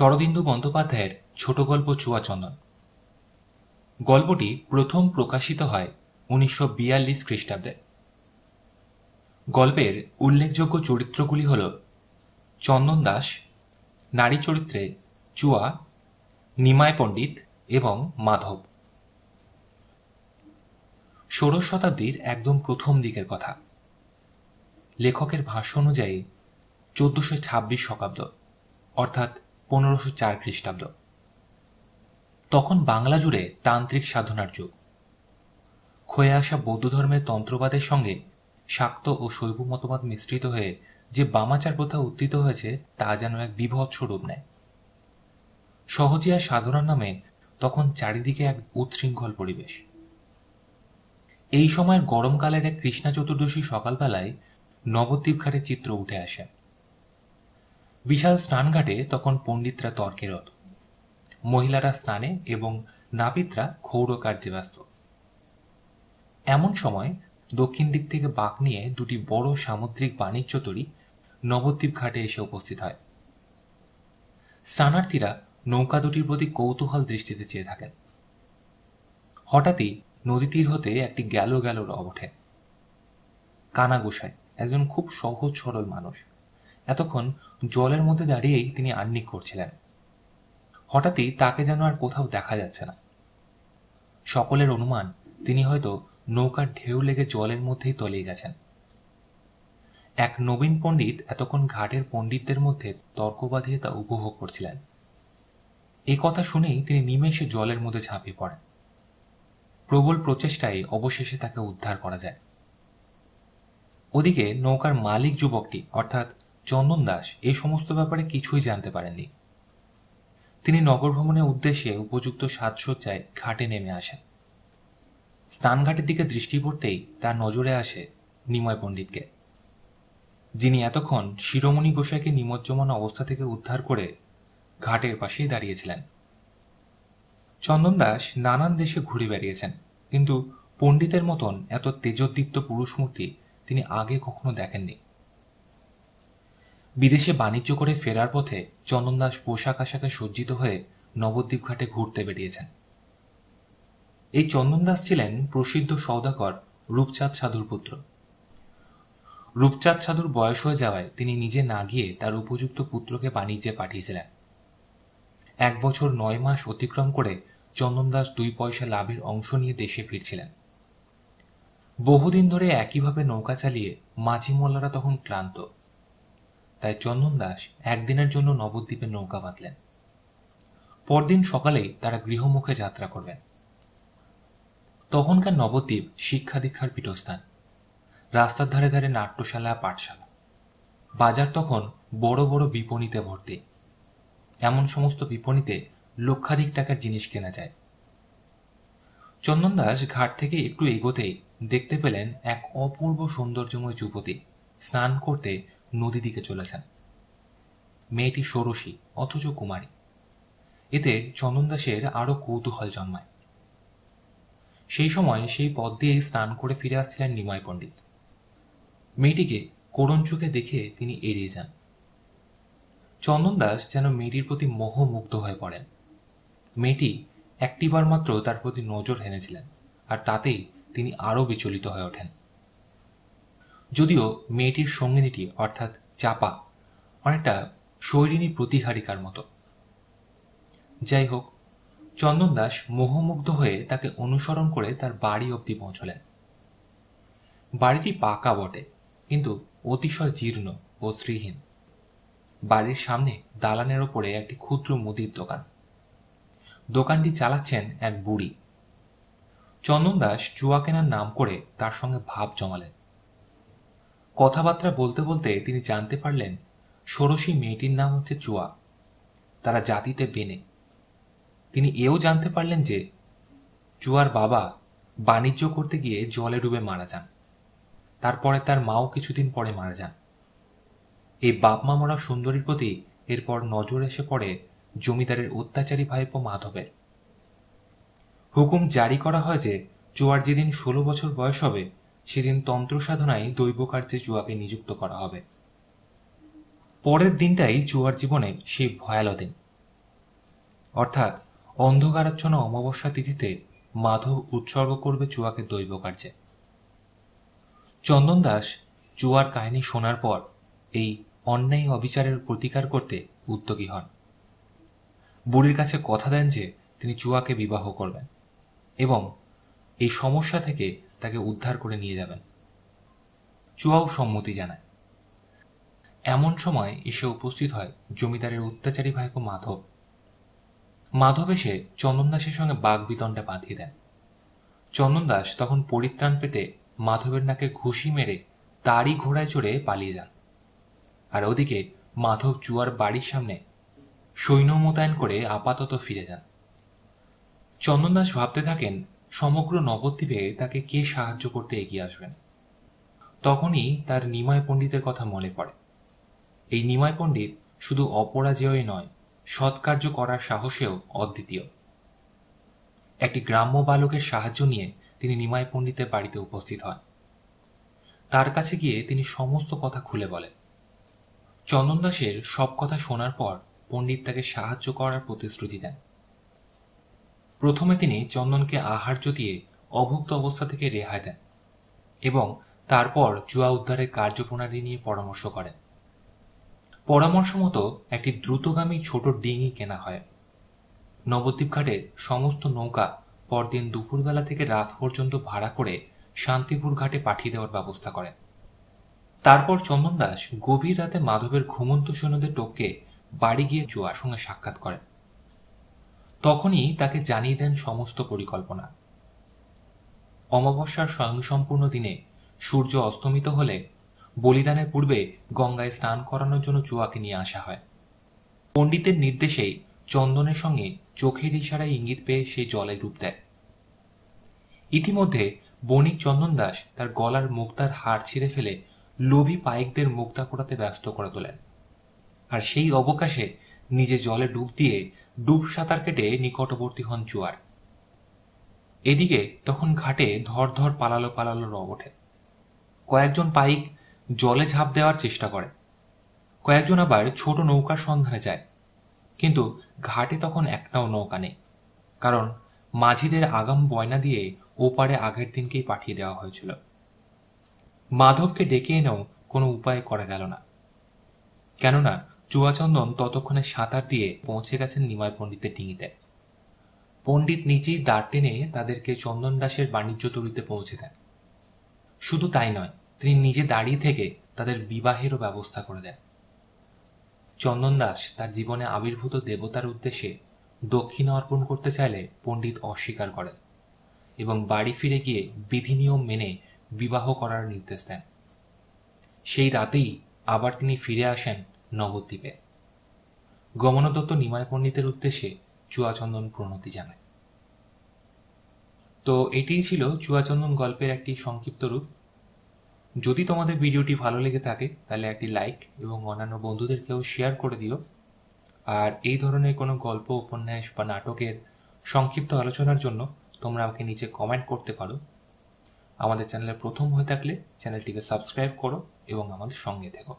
শরদিন্দু বন্দ্যোপাধ্যায়ের ছোট গল্প চুয়াচন্দন গল্পটি প্রথম প্রকাশিত হয় উনিশশো বিয়াল্লিশ খ্রিস্টাব্দে গল্পের উল্লেখযোগ্য চরিত্রগুলি হল চন্দন দাস নারী চরিত্রে চুয়া নিমায় পণ্ডিত এবং মাধব ষোড়শ শতাব্দীর একদম প্রথম দিকের কথা লেখকের ভাষ্য অনুযায়ী চোদ্দশো ছাব্বিশ শতাব্দ অর্থাৎ পনেরোশো চার খ্রিস্টাব্দ তখন বাংলা জুড়ে তান্ত্রিক সাধনার যুগ ক্ষয়ে আসা বৌদ্ধ ধর্মের তন্ত্রবাদের সঙ্গে শাক্ত ও শৈব মতবাদ মিশ্রিত হয়ে যে বামাচার প্রথা উত্থিত হয়েছে তা যেন এক বিভৎস রূপ নেয় আর সাধনার নামে তখন চারিদিকে এক উচ্ছৃঙ্খল পরিবেশ এই সময়ের গরমকালের এক কৃষ্ণা চতুর্দশী সকালবেলায় নবদ্বীপ ঘাটে চিত্র উঠে আসে বিশাল স্নানঘাটে তখন পণ্ডিতরা তর্কেরত মহিলারা স্নানে এবং নাপিতরা ক্ষৌর কার্যে ব্যস্ত এমন সময় দক্ষিণ দিক থেকে বাঁক নিয়ে দুটি বড় সামুদ্রিক বাণিজ্য তরী নবদ্বীপ ঘাটে এসে উপস্থিত হয় স্নানার্থীরা নৌকা দুটির প্রতি কৌতূহল দৃষ্টিতে চেয়ে থাকেন হঠাৎই নদী তীর হতে একটি গেল গেল অবঠে ওঠে কানা একজন খুব সহজ সরল মানুষ এতক্ষণ জলের মধ্যে দাঁড়িয়েই তিনি আর্নিক করছিলেন হঠাৎই তাকে যেন আর কোথাও দেখা যাচ্ছে না সকলের অনুমান তিনি হয়তো নৌকার ঢেউ লেগে জলের মধ্যেই তলিয়ে গেছেন এক নবীন পণ্ডিত এতক্ষণ ঘাটের পণ্ডিতদের মধ্যে তর্ক বাঁধিয়ে তা উপভোগ করছিলেন এ কথা শুনেই তিনি নিমেষে জলের মধ্যে ঝাঁপিয়ে পড়েন প্রবল প্রচেষ্টায় অবশেষে তাকে উদ্ধার করা যায় ওদিকে নৌকার মালিক যুবকটি অর্থাৎ চন্দন দাস এই সমস্ত ব্যাপারে কিছুই জানতে পারেননি তিনি নগর ভ্রমণের উদ্দেশ্যে উপযুক্ত সাজসজ্জায় ঘাটে নেমে আসেন স্নানঘাটের দিকে দৃষ্টি পড়তেই তার নজরে আসে নিময় পণ্ডিতকে যিনি এতক্ষণ শিরোমণি গোসাইকে নিমজ্জমান অবস্থা থেকে উদ্ধার করে ঘাটের পাশেই দাঁড়িয়েছিলেন চন্দন দাস নানান দেশে ঘুরে বেড়িয়েছেন কিন্তু পণ্ডিতের মতন এত তেজোদ্দীপ্ত পুরুষ মূর্তি তিনি আগে কখনো দেখেননি বিদেশে বাণিজ্য করে ফেরার পথে চন্দন দাস পোশাক আশাকে সজ্জিত হয়ে নবদ্বীপ ঘাটে ঘুরতে বেরিয়েছেন এই চন্দন দাস ছিলেন প্রসিদ্ধ সৌদাকর রূপচাঁদ সাধুর পুত্র রূপচাঁদ সাধুর বয়স হয়ে যাওয়ায় তিনি নিজে না গিয়ে তার উপযুক্ত পুত্রকে বাণিজ্যে পাঠিয়েছিলেন এক বছর নয় মাস অতিক্রম করে চন্দন দাস দুই পয়সা লাভের অংশ নিয়ে দেশে ফিরছিলেন বহুদিন ধরে একইভাবে নৌকা চালিয়ে মাঝি মোল্লারা তখন ক্লান্ত তাই চন্দন দাস একদিনের জন্য নবদ্বীপে নৌকা বাঁধলেন পরদিন সকালেই তারা গৃহমুখে যাত্রা করবেন তখনকার নবদ্বীপ শিক্ষা দীক্ষার পীঠস্থান রাস্তার ধারে ধারে নাট্যশালা পাঠশালা বাজার তখন বড় বড় বিপণীতে ভর্তি এমন সমস্ত বিপণীতে লক্ষাধিক টাকার জিনিস কেনা যায় চন্দন দাস ঘাট থেকে একটু এগোতেই দেখতে পেলেন এক অপূর্ব সৌন্দর্যময় যুবতী স্নান করতে নদী দিকে চলে যান মেয়েটি ষোড়শী অথচ কুমারী এতে চন্দন দাসের আরও কৌতূহল জন্মায় সেই সময় সেই পথ দিয়ে স্নান করে ফিরে আসছিলেন নিময় পণ্ডিত মেয়েটিকে করুণ চোখে দেখে তিনি এড়িয়ে যান চন্দন দাস যেন মেয়েটির প্রতি মোহমুগ্ধ হয়ে পড়েন মেয়েটি একটিবার মাত্র তার প্রতি নজর হেনেছিলেন আর তাতেই তিনি আরও বিচলিত হয়ে ওঠেন যদিও মেয়েটির সঙ্গিনীটি অর্থাৎ চাপা অনেকটা শৈরিণী প্রতিহারিকার মতো যাই হোক চন্দন দাস মোহমুগ্ধ হয়ে তাকে অনুসরণ করে তার বাড়ি অবধি পৌঁছলেন বাড়িটি পাকা বটে কিন্তু অতিশয় জীর্ণ ও শ্রীহীন বাড়ির সামনে দালানের ওপরে একটি ক্ষুদ্র মুদির দোকান দোকানটি চালাচ্ছেন এক বুড়ি চন্দন দাস চুয়া কেনার নাম করে তার সঙ্গে ভাব জমালেন কথাবার্তা বলতে বলতে তিনি জানতে পারলেন ষোড়শী মেয়েটির নাম হচ্ছে চুয়া তারা জাতিতে বেনে তিনি এও জানতে পারলেন যে চুয়ার বাবা বাণিজ্য করতে গিয়ে জলে ডুবে মারা যান তারপরে তার মাও কিছুদিন পরে মারা যান এই বাপ মা মরা সুন্দরীর প্রতি এরপর নজর এসে পড়ে জমিদারের অত্যাচারী ভাইপো মাধবের হুকুম জারি করা হয় যে চুয়ার যেদিন ষোলো বছর বয়স হবে সেদিন তন্ত্র সাধনায় দৈব কার্যে জুয়াকে নিযুক্ত করা হবে পরের দিনটাই জুয়ার জীবনে সেই ভয়াল দিন অর্থাৎ অন্ধকারাচ্ছন্ন অমাবস্যা তিথিতে মাধব উৎসর্গ করবে জুয়াকে দৈব কার্যে চন্দন দাস জুয়ার কাহিনী শোনার পর এই অন্যায় অবিচারের প্রতিকার করতে উদ্যোগী হন বুড়ির কাছে কথা দেন যে তিনি জুয়াকে বিবাহ করবেন এবং এই সমস্যা থেকে তাকে উদ্ধার করে নিয়ে যাবেন চুয়াও সম্মতি জানায় এমন সময় এসে উপস্থিত হয় জমিদারের অত্যাচারী ভাইকো মাধব মাধব এসে চন্দন দাসের সঙ্গে বাঘ বিতণ্ডা বাঁধিয়ে দেন চন্দন দাস তখন পরিত্রাণ পেতে মাধবের নাকে ঘুষি মেরে তারই ঘোড়ায় চড়ে পালিয়ে যান আর ওদিকে মাধব চুয়ার বাড়ির সামনে সৈন্য মোতায়েন করে আপাতত ফিরে যান চন্দন দাস ভাবতে থাকেন সমগ্র নবদ্বীপে তাকে কে সাহায্য করতে এগিয়ে আসবেন তখনই তার নিমায় পণ্ডিতের কথা মনে পড়ে এই নিমায় পণ্ডিত শুধু অপরাজেয় নয় সৎকার্য করার সাহসেও অদ্বিতীয় একটি গ্রাম্য বালকের সাহায্য নিয়ে তিনি নিমায় পণ্ডিতের বাড়িতে উপস্থিত হন তার কাছে গিয়ে তিনি সমস্ত কথা খুলে বলেন চন্দন দাসের সব কথা শোনার পর পণ্ডিত তাকে সাহায্য করার প্রতিশ্রুতি দেন প্রথমে তিনি চন্দনকে আহার্য দিয়ে অভুক্ত অবস্থা থেকে রেহাই দেন এবং তারপর জুয়া উদ্ধারের কার্যপ্রণালী নিয়ে পরামর্শ করেন পরামর্শ মতো একটি দ্রুতগামী ছোট ডিঙি কেনা হয় নবদ্বীপ ঘাটে সমস্ত নৌকা পরদিন দুপুরবেলা থেকে রাত পর্যন্ত ভাড়া করে শান্তিপুর ঘাটে পাঠিয়ে দেওয়ার ব্যবস্থা করেন তারপর চন্দন দাস গভীর রাতে মাধবের ঘুমন্ত সৈন্যদের টোপকে বাড়ি গিয়ে জুয়ার সঙ্গে সাক্ষাৎ করেন তখনই তাকে জানিয়ে দেন সমস্ত পরিকল্পনা অমাবস্যার স্বয়ংসম্পূর্ণ দিনে সূর্য অস্তমিত হলে বলিদানের পূর্বে গঙ্গায় স্নান করানোর জন্য চুয়াকে নিয়ে আসা হয় পণ্ডিতের নির্দেশেই চন্দনের সঙ্গে চোখের ইশারায় ইঙ্গিত পেয়ে সে জলে রূপ দেয় ইতিমধ্যে বণিক চন্দন দাস তার গলার মুক্তার হাড় ছিঁড়ে ফেলে লোভী পায়েকদের মুক্তা করাতে ব্যস্ত করে তোলেন আর সেই অবকাশে নিজে জলে ডুব দিয়ে ডুব সাঁতার কেটে নিকটবর্তী হন চুয়ার এদিকে তখন ঘাটে ধর ধর পালালো পালালো রব ওঠে কয়েকজন পাইক জলে ঝাঁপ দেওয়ার চেষ্টা করে কয়েকজন আবার ছোট নৌকার সন্ধানে যায় কিন্তু ঘাটে তখন একটাও নৌকা নেই কারণ মাঝিদের আগাম বয়না দিয়ে ওপারে আগের দিনকেই পাঠিয়ে দেওয়া হয়েছিল মাধবকে ডেকে এনেও কোনো উপায় করা গেল না কেননা চুয়াচন্দন ততক্ষণে সাঁতার দিয়ে পৌঁছে গেছেন নিমাই পণ্ডিতের ডিঙিতে পণ্ডিত নিজেই দাঁড় টেনে তাদেরকে চন্দন দাসের বাণিজ্য তরিতে পৌঁছে দেন শুধু তাই নয় তিনি নিজে দাঁড়িয়ে থেকে তাদের বিবাহেরও ব্যবস্থা করে দেন চন্দন দাস তার জীবনে আবির্ভূত দেবতার উদ্দেশ্যে দক্ষিণা অর্পণ করতে চাইলে পণ্ডিত অস্বীকার করেন এবং বাড়ি ফিরে গিয়ে বিধি নিয়ম মেনে বিবাহ করার নির্দেশ দেন সেই রাতেই আবার তিনি ফিরে আসেন নবদ্বীপে গমনদত্ত নিমায় পণ্ডিতের উদ্দেশ্যে চুয়াচন্দন প্রণতি জানায় তো এটিই ছিল চুয়াচন্দন গল্পের একটি সংক্ষিপ্ত রূপ যদি তোমাদের ভিডিওটি ভালো লেগে থাকে তাহলে একটি লাইক এবং অন্যান্য বন্ধুদেরকেও শেয়ার করে দিও আর এই ধরনের কোনো গল্প উপন্যাস বা নাটকের সংক্ষিপ্ত আলোচনার জন্য তোমরা আমাকে নিচে কমেন্ট করতে পারো আমাদের চ্যানেলে প্রথম হয়ে থাকলে চ্যানেলটিকে সাবস্ক্রাইব করো এবং আমাদের সঙ্গে থেকো